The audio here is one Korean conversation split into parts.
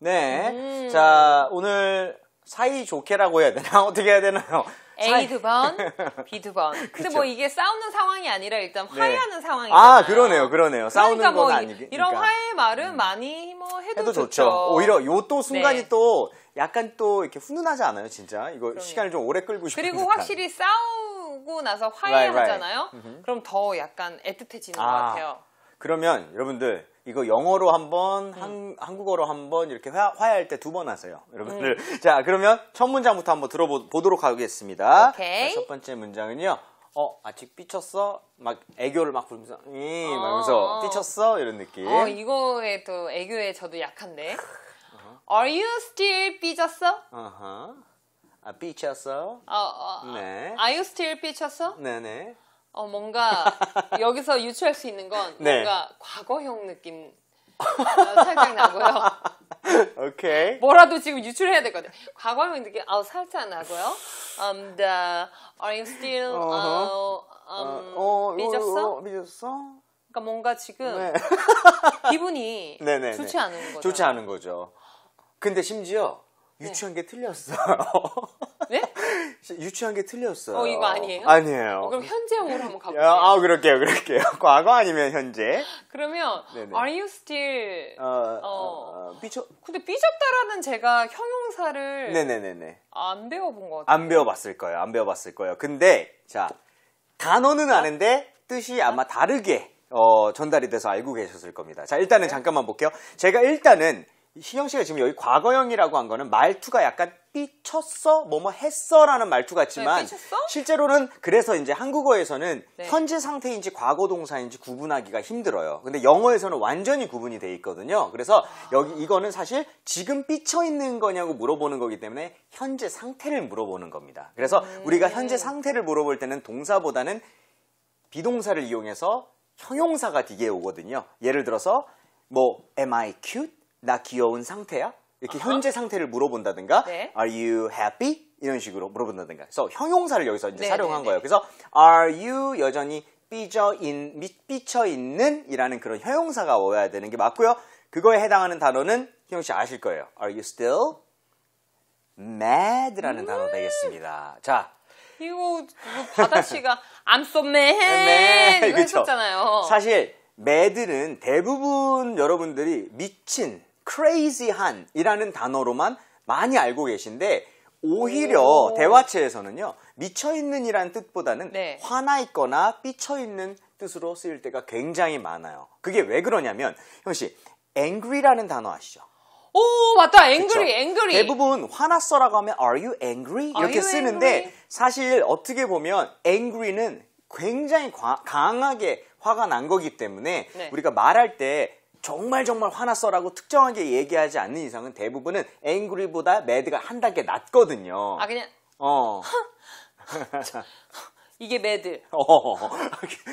네. 음. 자, 오늘 사이 좋게라고 해야 되나? 어떻게 해야 되나요? A 두 번, B 두 번. 근데 그쵸. 뭐 이게 싸우는 상황이 아니라 일단 네. 화해하는 네. 상황이잖아요. 아 그러네요, 그러네요. 그러니까 싸우는 뭐 아니니까. 이런 그러니까. 화해 의 말은 음. 많이 뭐 해도, 해도 좋죠. 좋죠. 오히려 요 또 순간이 네. 또 약간 또 이렇게 훈훈하지 않아요, 진짜? 이거 그럼요. 시간을 좀 오래 끌고 싶은 그리고 확실히 싸우고 나서 화해하잖아요. Right, right. 그럼 더 약간 애틋해지는 아, 것 같아요. 그러면 여러분들 이거 영어로 한번 음. 한국어로 한번 이렇게 화, 해할 때 두 번 하세요. 여러분들. 음. 자, 그러면 첫 문장부터 한번 들어보도록 하겠습니다. 오케이. 자, 첫 번째 문장은요. 어, 아직 삐쳤어? 막 애교를 막 부르면서 이 어. 막면서 삐쳤어? 이런 느낌. 어, 이거에 또 애교에 저도 약한데. Are you still 삐졌어? 어허. 아, 삐쳤어? 어, 어. 어. 네. Are you still 삐쳤어? 네네. 어, 뭔가 여기서 유추할 수 있는 건 네. 뭔가 과거형 느낌 어, 살짝 나고요. 오케이. 뭐라도 지금 유출해야 될 되거든. 과거형 느낌 아 살짝 나고요. Um, the, are you still u h u h uh, 어, 삐졌어? Um, 어, 삐졌어? 어, 어, 그러니까 뭔가 지금 네. 기분이 네네 네, 좋지 네. 않은 거죠. 좋지 않은 거죠. 근데 심지어 네. 유추한 네. 게 틀렸어. 유치한게 틀렸어요. 어, 이거 아니에요? 아니에요. 어, 그럼 현재형으로 한번 가볼게요. 아, 그럴게요, 그럴게요. 과거 아니면 현재. 그러면 네네. Are you still? 어, 어, 어, 어 삐져. 근데 삐졌다라는 제가 형용사를 네네네네 안 배워본 것 같아요. 안 배워봤을 거예요. 안 배워봤을 거예요. 근데 자 단어는 어? 아는데 뜻이 아마 다르게 어, 전달이 돼서 알고 계셨을 겁니다. 자 일단은 네. 잠깐만 볼게요. 제가 일단은 희영 씨가 지금 여기 과거형이라고 한 거는 말투가 약간 삐쳤어? 뭐뭐 했어? 라는 말투 같지만 네, 실제로는 그래서 이제 한국어에서는 네. 현재 상태인지 과거 동사인지 구분하기가 힘들어요. 근데 영어에서는 완전히 구분이 돼 있거든요. 그래서 아. 여기 이거는 사실 지금 삐쳐 있는 거냐고 물어보는 거기 때문에 현재 상태를 물어보는 겁니다. 그래서 음. 우리가 현재 상태를 물어볼 때는 동사보다는 비동사를 이용해서 형용사가 뒤에 오거든요. 예를 들어서 뭐 am I cute? 나 귀여운 상태야? 이렇게 아하. 현재 상태를 물어본다든가 네. Are you happy? 이런 식으로 물어본다든가. 그래서 형용사를 여기서 이제 네, 사용한 네, 거예요. 네. 그래서 Are you 여전히 삐져 인 삐쳐 있는이라는 그런 형용사가 와야 되는 게 맞고요. 그거에 해당하는 단어는 희영 씨 아실 거예요. Are you still mad라는 음 단어 되겠습니다. 자, 이거, 바다 씨가 I'm so mad 네. 했었잖아요. 사실 mad는 대부분 여러분들이 미친 crazy한이라는 단어로만 많이 알고 계신데 오히려 오. 대화체에서는요 미쳐있는이라는 뜻보다는 네. 화나 있거나 삐쳐있는 뜻으로 쓰일 때가 굉장히 많아요. 그게 왜 그러냐면 형 씨, angry라는 단어 아시죠? 오 맞다 angry 그쵸? angry 대부분 화났어라고 하면 are you angry 이렇게 are 쓰는데 angry? 사실 어떻게 보면 angry는 굉장히 과, 강하게 화가 난 거기 때문에 네. 우리가 말할 때 정말 정말 화났어라고 특정하게 얘기하지 않는 이상은 대부분은 앵그리보다 매드가 한 단계 낮거든요. 아 그냥 어. 이게 매드. 어,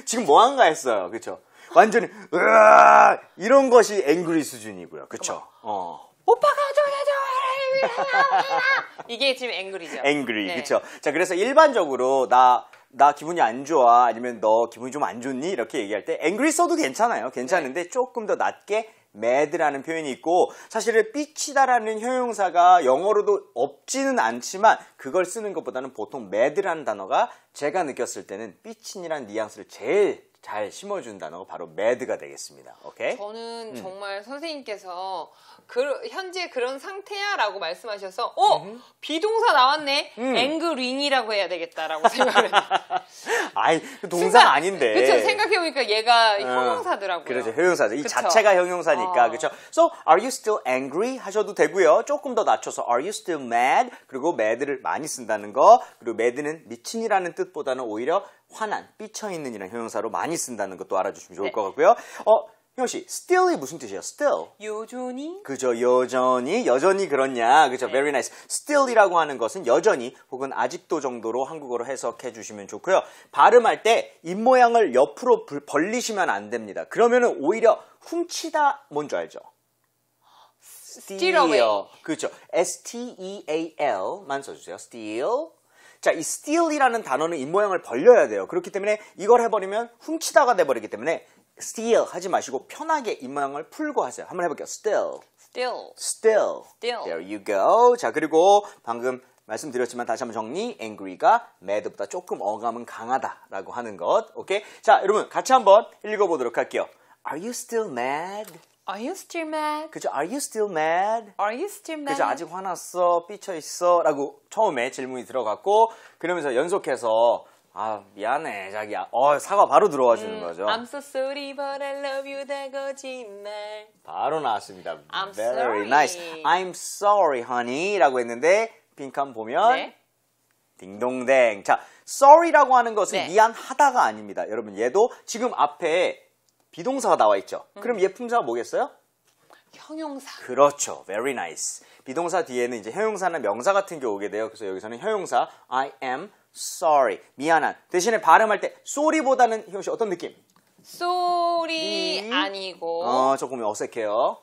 지금 뭐 한가 했어요. 그렇 완전히 으아 이런 것이 앵그리 수준이고요. 그렇죠? 어. 오빠가 정해줘. 이게 지금 앵그리죠. 앵그리. 네. 그렇죠? 자, 그래서 일반적으로 나나 기분이 안 좋아 아니면 너 기분이 좀 안 좋니 이렇게 얘기할 때 angry 써도 괜찮아요. 괜찮은데 네. 조금 더 낮게 mad라는 표현이 있고 사실은 삐치다라는 형용사가 영어로도 없지는 않지만 그걸 쓰는 것보다는 보통 mad라는 단어가 제가 느꼈을 때는 삐친이라는 뉘앙스를 제일 잘 심어준 다는거 바로 매드가 되겠습니다. 오케이? 저는 음. 정말 선생님께서 그, 현재 그런 상태야라고 말씀하셔서 어 음. 비동사 나왔네 음. 앵그링이라고 해야 되겠다라고 생각을. 아이 그 동사 아닌데. 그렇죠. 생각해 보니까 얘가 어. 형용사더라고요. 그렇죠. 형용사죠. 이 그쵸? 자체가 형용사니까 아. 그렇죠. So are you still angry 하셔도 되고요. 조금 더 낮춰서 are you still mad 그리고 mad를 많이 쓴다는 거 그리고 mad는 미친이라는 뜻보다는 오히려 화난, 삐쳐있는 이런 형용사로 많이 쓴다는 것도 알아주시면 좋을 네. 것 같고요. 어, 효 씨, still이 무슨 뜻이에요? still. 여전히. 그죠, 여전히, 여전히 그렇냐. 그죠, 네. very nice. still이라고 하는 것은 여전히 혹은 아직도 정도로 한국어로 해석해 주시면 좋고요. 발음할 때 입모양을 옆으로 벌리시면 안 됩니다. 그러면은 오히려 훔치다 뭔 줄 알죠? steal. steal. 그죠. S-T-E-A-L만 써주세요. steal. 자, 이 steal이라는 단어는 입모양을 벌려야 돼요. 그렇기 때문에 이걸 해버리면 훔치다가 돼버리기 때문에 steal 하지 마시고 편하게 입모양을 풀고 하세요. 한번 해볼게요. still. still. still. still. There you go. 자, 그리고 방금 말씀드렸지만 다시 한번 정리. angry가 mad보다 조금 어감은 강하다라고 하는 것. 오케이? 자, 여러분 같이 한번 읽어보도록 할게요. Are you still mad? Are you still mad? 그죠? Are you still mad? Are you still mad? 그죠? 아직 화났어? 삐쳐 있어? 라고 처음에 질문이 들어갔고 그러면서 연속해서 아 미안해 자기야 어 사과 바로 들어와 주는 음, 거죠 I'm so sorry but I love you 다 거짓말 바로 나왔습니다 I'm Very sorry. nice I'm sorry honey 라고 했는데 빈칸 보면 네. 딩동댕 자 sorry라고 하는 것은 네. 미안하다가 아닙니다 여러분 얘도 지금 앞에 비동사가 나와 있죠. 음. 그럼 예품사가 뭐겠어요? 형용사. 그렇죠. Very nice. 비동사 뒤에는 이제 형용사나 명사 같은 게 오게 돼요. 그래서 여기서는 형용사 I am sorry. 미안한. 대신에 발음할 때 sorry보다는 형용씨 어떤 느낌? sorry 음. 아니고 어, 조금 어색해요.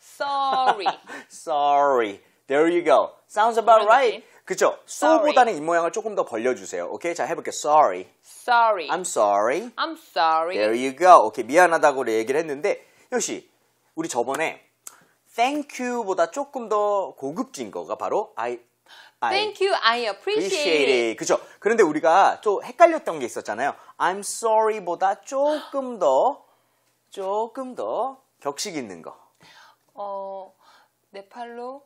sorry. sorry. There you go. Sounds about right. 그쵸? so보다는 입모양을 조금 더 벌려주세요. 오케이? 자, 해볼게요. Sorry. Sorry. I'm sorry. I'm sorry. There you go. 오케이. 미안하다고 얘기를 했는데, 역시, 우리 저번에 thank you보다 조금 더 고급진 거가 바로 I I Thank you, I appreciate it. 그죠? 그런데 우리가 좀 헷갈렸던 게 있었잖아요. I'm sorry보다 조금 더, 조금 더 격식 있는 거. 어, 내 팔로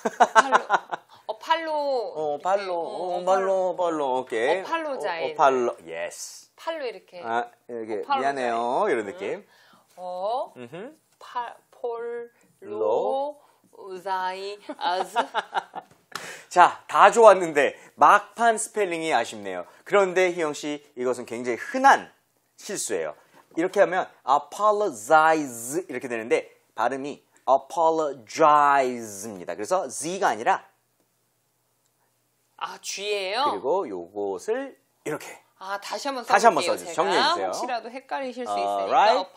어, 팔로. 어, 팔로. 어, 팔로. 어, 팔로, 팔로. 오케이. 팔로 자이 어, 팔로. 예스. 팔로 이렇게. 아, 이렇게. 팔로 미안해요. 이런 음. 느낌. 음. 어, 음흠. 팔, 폴, 로, 우자이, 아즈. 자, 다 좋았는데 막판 스펠링이 아쉽네요. 그런데 희영 씨, 이것은 굉장히 흔한 실수예요. 이렇게 하면 apologize 이렇게 되는데 발음이 apologize입니다. 그래서 z가 아니라 아, G예요? 그리고 요것을 이렇게 아, 다시 한번 써 다시 한번 써주세요. 정리해 주세요. 혹시라도 헷갈리실 수 있으니까 right.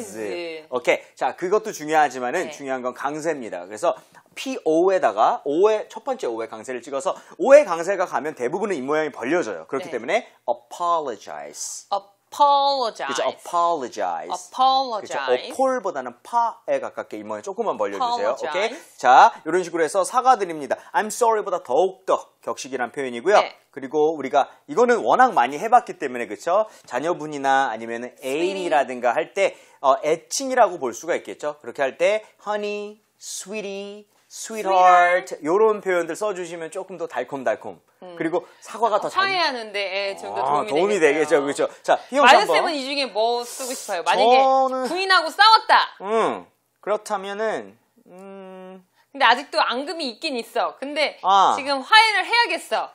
apologize. 오케이. 자, 그것도 중요하지만은 네. 중요한 건 강세입니다. 그래서 PO에다가 5의 e, 첫 번째 5의 e 강세를 찍어서 5의 e 강세가 가면 대부분의입 모양이 벌려져요. 그렇기 네. 때문에 apologize. A apologize. 그죠? apologize. apologize. 그죠? 어폴보다는 파에 가깝게 이모에 조금만 벌려주세요. 오케이? 자, 이런 식으로 해서 사과드립니다. I'm sorry보다 더욱더 격식이란 표현이고요. 네. 그리고 우리가 이거는 워낙 많이 해봤기 때문에 그쵸 자녀분이나 아니면 애인이라든가 할때 어, 애칭이라고 볼 수가 있겠죠? 그렇게 할 때 honey, sweetie, sweetheart 이런 표현들 써주시면 조금 더 달콤달콤 음. 그리고 사과가 더 잘. 어, 화해하는데 예, 좀더 아, 도움이, 도움이 되겠죠, 그렇죠. 자, 희영 씨 마이 한번. 쌤은 이 중에 뭐 쓰고 싶어요? 만약에 저는- 부인하고 싸웠다. 음, 그렇다면은 음, 근데 아직도 앙금이 있긴 있어. 근데 아. 지금 화해를 해야겠어.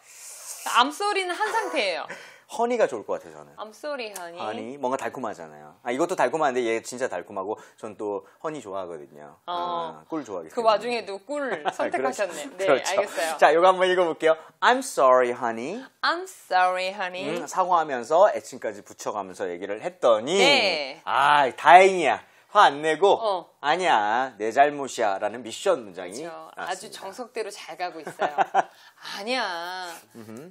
암소리는 한 상태예요. 허니가 좋을 것 같아요 저는. I'm sorry, honey. 허니 뭔가 달콤하잖아요. 아 이것도 달콤한데 얘 진짜 달콤하고 전 또 허니 좋아하거든요. 어. 아, 꿀 좋아하기 그때문 와중에도 꿀 아, 그렇죠. 선택하셨네. 네, 그렇죠. 알겠어요. 자, 이거 한번 읽어볼게요. I'm sorry, honey. I'm sorry, honey. 음, 사과하면서 애칭까지 붙여가면서 얘기를 했더니 네. 아 다행이야. 화안 내고 어. 아니야 내 잘못이야라는 미션 문장이 그렇죠. 아주 정석대로 잘 가고 있어요. 아니야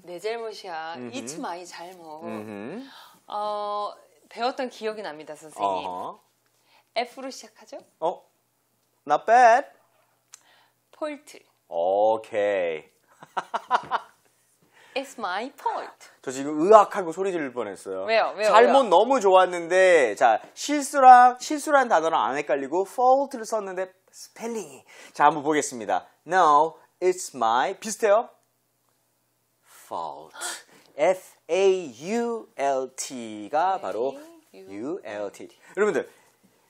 내 잘못이야 it's my 잘못. 어, 배웠던 기억이 납니다 선생님. 어허. F로 시작하죠? 어, not bad. 폴트. 오케이. It's my fault. 저 지금 의학하고 소리 지를 뻔했어요. 왜요? 왜요? 잘못 왜요? 너무 좋았는데 자 실수랑 실수란 단어랑 안 헷갈리고 fault를 썼는데 스펠링이 자 한번 보겠습니다. No, it's my 비슷해요. fault. F A U L T가 바로 U L T. 여러분들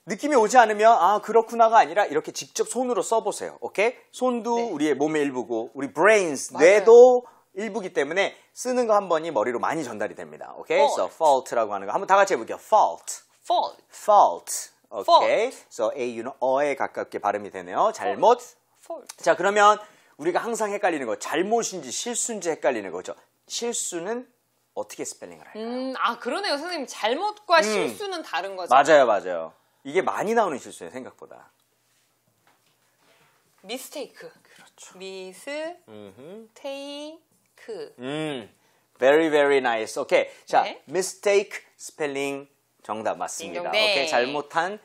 느낌이 오지 않으면 아 그렇구나가 아니라 이렇게 직접 손으로 써보세요. 오케이? 손도 네. 우리의 몸의 일부고 우리 brains 맞아요. 뇌도 일부기 때문에 쓰는 거 한 번이 머리로 많이 전달이 됩니다. 오케이? o k Fault. So fault라고 하는 거 한번 다 같이 해볼게요. fault. fault. fault. 오케이. Okay? So a는 어에 가깝게 발음이 되네요. 잘못. fault. 자, 그러면 우리가 항상 헷갈리는 거 잘못인지 실수인지 헷갈리는 거죠. 실수는 어떻게 스펠링을 할까요? 음, 아 그러네요 선생님 잘못과 음. 실수는 다른 거죠. 맞아요, 맞아요. 이게 많이 나오는 실수예요 생각보다. 미스테이크. 그렇죠. 미스 테이 음, very very nice. 오케이. 자, 네. mistake spelling 정답 맞습니다. 딩동, 네. 오케이. 잘못한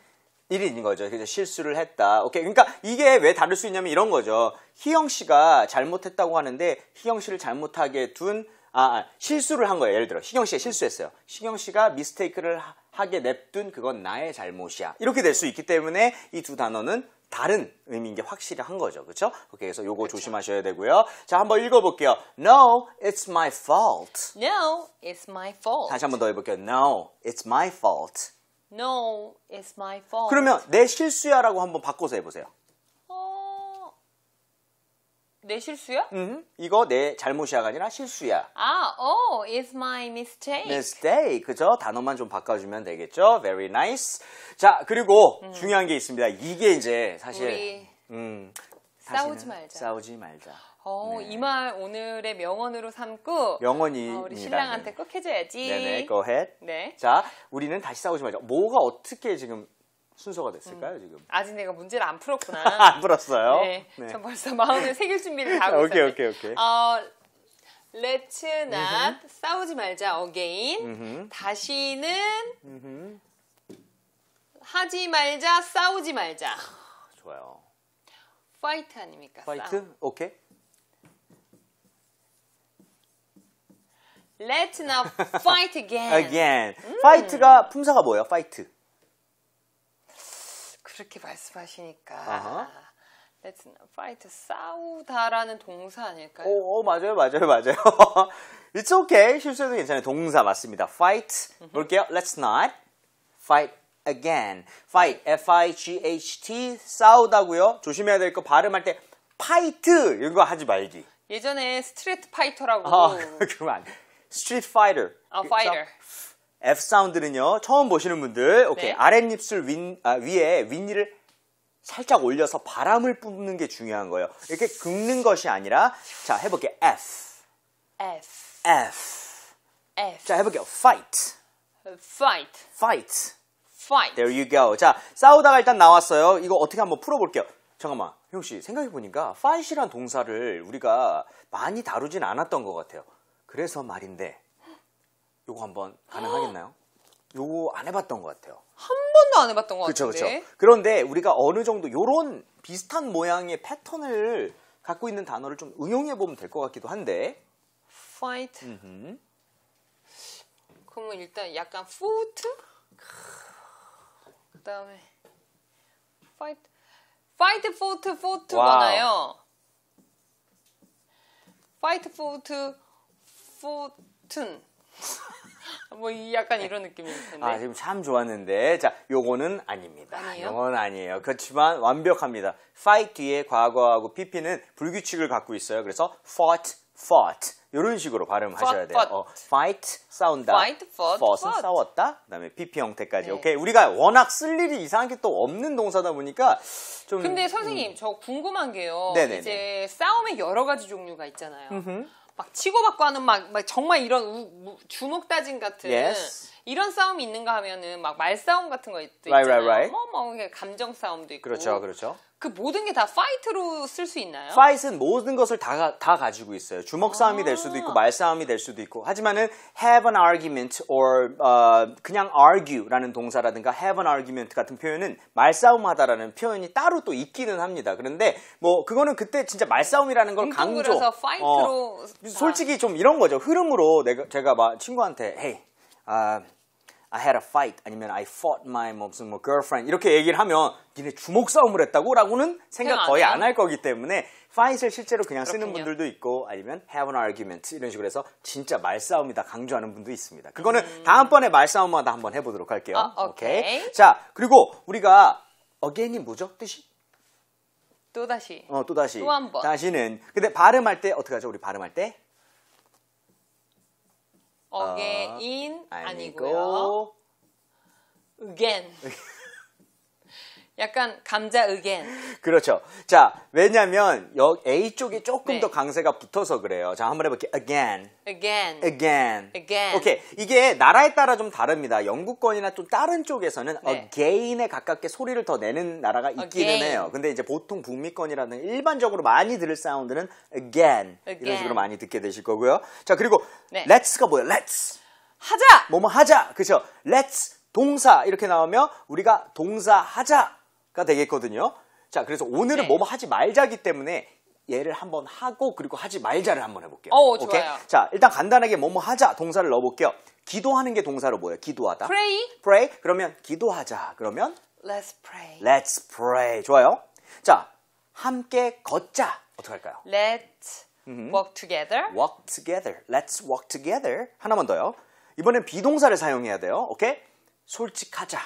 일인 거죠. 그래서 실수를 했다. 오케이. 그러니까 이게 왜 다를 수 있냐면 이런 거죠. 희영 씨가 잘못했다고 하는데 희영 씨를 잘못하게 둔 아, 아, 실수를 한 거예요. 예를 들어 희영 씨가 실수했어요. 희영 씨가 미스테이크를 하, 게 냅둔 그건 나의 잘못이야. 이렇게 될 수 있기 때문에 이 두 단어는 다른 의미인 게 확실히 한 거죠. 그렇죠? 그래서 요거 그쵸. 조심하셔야 되고요. 자, 한번 읽어 볼게요. No, it's my fault. No, it's my fault. 다시 한번 더 해볼게요. No, it's my fault. No, it's my fault. 그러면 내 실수야라고 한번 바꿔서 해보세요. 내 실수야? 음, 이거 내 잘못이야가 아니라 실수야. 아, oh, it's my mistake. mistake. 그죠? 단어만 좀 바꿔주면 되겠죠? very nice. 자, 그리고 음. 중요한 게 있습니다. 이게 이제 사실. 우리 음, 싸우지 말자. 싸우지 말자. 어, 네. 이말 오늘의 명언으로 삼고 명언이 어, 우리 신랑한테 네. 꼭 해줘야지. 네네, go ahead. 네. 자, 우리는 다시 싸우지 말자. 뭐가 어떻게 지금 순서가 됐을까요, 음. 지금? 아직 내가 문제를 안 풀었구나. 안 풀었어요? 네. 네. 전 벌써 마음에 새길 준비를 다 하고 있어요. 오케이, 오케이, 오케이. 어, let's not 싸우지 말자, again. 다시는 하지 말자, 싸우지 말자. 좋아요. 파이트 아닙니까? 파이트? 싸움. 오케이. Let's not fight again. again. 음. fight가 품사가 뭐예요? fight. 그렇게 말씀하시니까. 아하. Let's not fight. 싸우다라는 동사 아닐까요? 오, 오 맞아요, 맞아요, 맞아요. It's okay. 실수해도 괜찮아요. 동사 맞습니다. Fight. 볼게요. Let's not fight again. Fight. F-I-G-H-T. 싸우다고요. 조심해야 될 거 발음할 때 Fight 이런 거 하지 말기. 예전에 스트리트 파이터라고. 아, 그러면 안 돼. 스트리트 파이터. 아, 파이터. F 사운드는요, 처음 보시는 분들, 오케이. 네. 아랫입술 윈, 아, 위에 윗니를 살짝 올려서 바람을 뿜는 게 중요한 거예요. 이렇게 긁는 것이 아니라, 자, 해볼게. F. F. F. F. 자, 해볼게요. Fight. Fight. Fight. Fight. There you go. 자, 싸우다가 일단 나왔어요. 이거 어떻게 한번 풀어볼게요. 잠깐만, 형 씨, 생각해보니까 fight이란 동사를 우리가 많이 다루진 않았던 것 같아요. 그래서 말인데, 요거 한번 가능하겠나요? 요거 안 해봤던 것 같아요. 한 번도 안 해봤던 것 같은데. 그렇죠. 그런데 우리가 어느 정도 요런 비슷한 모양의 패턴을 갖고 있는 단어를 좀 응용해 보면 될 것 같기도 한데. Fight. 음흠. 그러면 일단 약간 foot. 그다음에 fight. Fight foot foot 많아요. Fight foot f o o t 뭐 약간 이런 느낌일 텐데. 아, 지금 참 좋았는데. 자, 요거는 아닙니다. 아니에요? 요건 아니에요. 그렇지만 완벽합니다. fight 뒤에 과거하고 pp는 불규칙을 갖고 있어요. 그래서 fought, fought. 이런 식으로 발음하셔야 돼요. 어, fight 싸운다. fight, fought, fought은 fought. 싸웠다. 그다음에 pp 형태까지. 네. 오케이. 우리가 워낙 쓸 일이 이상한게 또 없는 동사다 보니까 좀 근데 음. 선생님, 음. 저 궁금한 게요. 네네네. 이제 싸움의 여러 가지 종류가 있잖아요. 음흠. 막 치고받고 하는 막, 막 정말 이런 우, 우, 주먹다짐 같은 yes. 이런 싸움이 있는가 하면은 막 말싸움 같은 거있잖요 Right, right, right. 어마어마게 뭐, 뭐, 감정 싸움도 있고. 그렇죠, 그렇죠. 그 모든 게 다 파이트로 쓸 수 있나요? 파이트는 모든 것을 다, 다 가지고 있어요. 주먹 싸움이 아될 수도 아. 있고 말 싸움이 될 수도 있고 하지만은 have an argument or uh, 그냥 argue라는 동사라든가 have an argument 같은 표현은 말싸움하다라는 표현이 따로 또 있기는 합니다. 그런데 뭐 그거는 그때 진짜 말싸움이라는 걸 강조. 어, 솔직히 좀 이런 거죠. 흐름으로 내가 제가 막 친구한테 헤이 hey, 아 uh, I had a fight 아니면 I fought my 무슨 뭐 girlfriend 이렇게 얘기를 하면 니네 주먹 싸움을 했다고라고는 생각 거의 안 할 거기 때문에 fight을 실제로 그냥 그렇군요. 쓰는 분들도 있고 아니면 have an argument 이런 식으로 해서 진짜 말싸움이다 강조하는 분도 있습니다. 그거는 음. 다음번에 말싸움마다 한번 해보도록 할게요. 어, 오케이. 오케이. 자 그리고 우리가 again이 뭐죠 뜻이? 어, 또 다시. 어, 또 다시. 또 한 번. 다시는. 근데 발음할 때 어떻게 하죠? 우리 발음할 때? 어, 아, 어게인 아니고요. again. 약간 감자 의견. 그렇죠. 자, 왜냐면 여 A 쪽이 조금 네. 더 강세가 붙어서 그래요. 자, 한번 해볼게요. Again. Again. Again. Again. 오케이. 이게 나라에 따라 좀 다릅니다. 영국권이나 또 다른 쪽에서는 네. again에 가깝게 소리를 더 내는 나라가 있기는 again. 해요. 근데 이제 보통 북미권이라는 일반적으로 많이 들을 사운드는 again, again. 이런 식으로 많이 듣게 되실 거고요. 자, 그리고 네. let's가 뭐예요? let's. 하자. 뭐 뭐 하자. 그렇죠. let's 동사 이렇게 나오면 우리가 동사 하자 되겠거든요. 자, 그래서 오늘은 네. 뭐뭐 하지 말자기 때문에 얘를 한번 하고 그리고 하지 말자를 한번 해볼게요. 어, 오, 케이 자, 일단 간단하게 뭐뭐 하자 동사를 넣어볼게요. 기도하는 게 동사로 뭐예요? 기도하다. Pray. Pray. 그러면 기도하자. 그러면 Let's pray. Let's pray. 좋아요. 자, 함께 걷자. 어떻게 할까요? Let's walk together. Walk together. Let's walk together. 하나만 더요. 이번엔 비동사를 사용해야 돼요. 오케이? 솔직하자.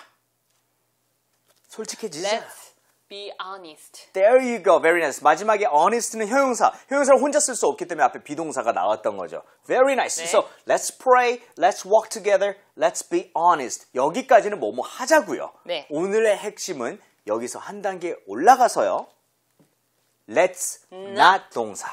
솔직해지자. Let's be honest. There you go. Very nice. 마지막에 honest는 형용사. 형용사를 혼자 쓸 수 없기 때문에 앞에 비동사가 나왔던 거죠. Very nice. 네. So let's pray, let's walk together, let's be honest. 여기까지는 뭐뭐 하자고요. 네. 오늘의 핵심은 여기서 한 단계 올라가서요. Let's not, not 동사.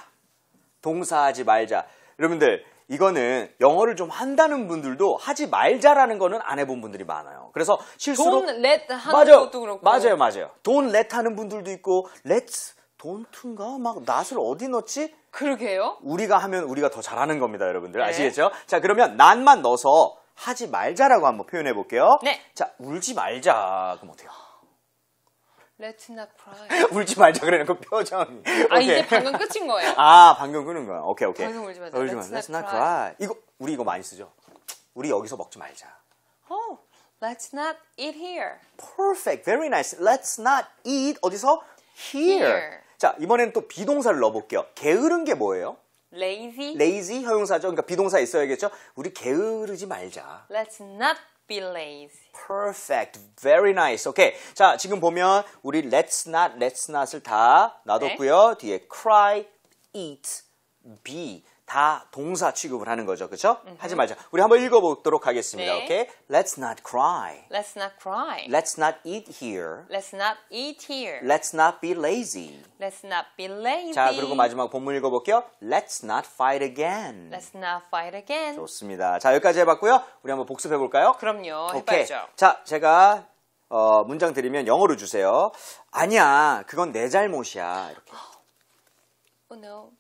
동사하지 말자. 여러분들 이거는 영어를 좀 한다는 분들도 하지 말자라는 거는 안 해본 분들이 많아요. 그래서 실수로 don't let 하는 맞아, 것도 그렇고 맞아요, 맞아요. don't let 하는 분들도 있고 let's don't인가 막 not을 어디 넣지? 그러게요. 우리가 하면 우리가 더 잘하는 겁니다, 여러분들 네. 아시겠죠? 자 그러면 난만 넣어서 하지 말자라고 한번 표현해 볼게요. 네. 자 울지 말자 그럼 어때요? Let's not cry. 울지 말자 그러는 그표정아 오케이. 이게 방금 끝인 거예요. 아 방금 끄는 거야. 오케이 오케이. 방금 울지 말자. 울지 말자. Let's, not cry. 이거 우리 이거 많이 쓰죠. 우리 여기서 먹지 말자. Oh, let's not eat here. Perfect, very nice. Let's not eat 어디서 here. here. 자이번에또 비동사를 넣어볼게요. 게으른 게 뭐예요? lazy. lazy 형용사죠. 그러니까 비동사 있어야겠죠. 우리 게으르지 말자. Let's not be lazy. Perfect. Very nice. 오케이. Okay. 자, 지금 보면 우리 let's not, let's not을 다 놔뒀고요. 네. 뒤에 cry, eat, be 다 동사 취급을 하는 거죠. 그렇죠? 하지 말자. 우리 한번 읽어 보도록 하겠습니다. 네. 오케이. Let's not cry. Let's not cry. Let's not eat here. Let's not eat here. Let's not be lazy. Let's not be lazy. 자, 그리고 마지막 본문 읽어 볼게요. Let's not fight again. Let's not fight again. 좋습니다. 자, 여기까지 해 봤고요. 우리 한번 복습해 볼까요? 그럼요. 해 봐야죠. 자, 제가 어, 문장 드리면 영어로 주세요. 아니야. 그건 내 잘못이야. 이렇게. Oh no.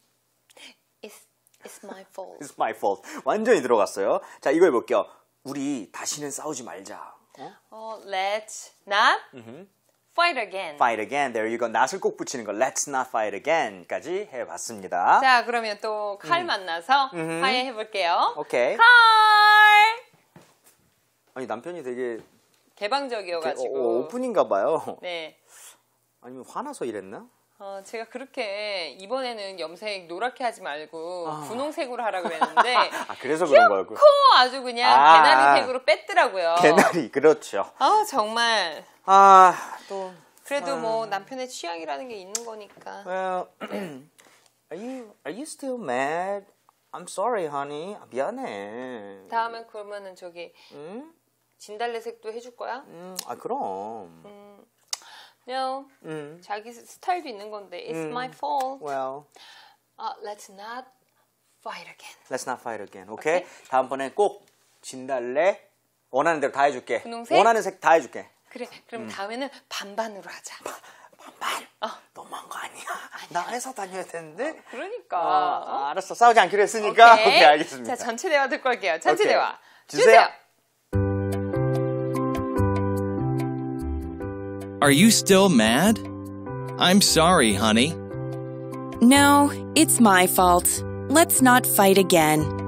It's my fault. It's my fault. 완전히 들어갔어요. 자, 이거 해볼게요. 우리 다시는 싸우지 말자. 어? 어, let's not fight again. Fight again. There you go. not을 꼭 붙이는 거. Let's not fight again까지 해봤습니다. 자, 그러면 또칼 음. 만나서 화해 해볼게요. 오케이. 칼. 아니 남편이 되게 개방적이어가지고 오, 어, 어, 오픈인가 봐요. 네. 아니면 화나서 이랬나? 어, 제가 그렇게 이번에는 염색 노랗게 하지 말고 아. 분홍색으로 하라 그랬는데 아, 그래서 그런 거고 아주 그냥 아. 개나리색으로 뺐더라고요. 개나리 그렇죠. 아 정말 아또 그래도 뭐 아. 뭐 남편의 취향이라는 게 있는 거니까. Well, are you are you still mad? I'm sorry, honey. 아, 미안해. 다음에 그러면은 저기 음? 진달래색도 해줄 거야? 음, 아 그럼. 음. No. 음. 자기 스타일도 있는 건데 it's 음. my fault. Well. Uh, let's not fight again. Let's not fight again. 오케이? Okay? okay? 다음번에 꼭 진달래 원하는 대로 다 해줄게. 분홍색? 원하는 색 다 해줄게. 그래. 그럼 음. 다음에는 반반으로 하자. 반반? 어. 너무한 거 아니야? 아니야. 나 회사 다녀야 되는데. 어, 그러니까. 어, 알았어. 싸우지 않기로 했으니까. 오케이. 오케이, 알겠습니다. 자, 전체 대화 듣고 올게요. 전체 오케이. 대화. 주세요. 주세요. Are you still mad? I'm sorry, honey. No, it's my fault. Let's not fight again.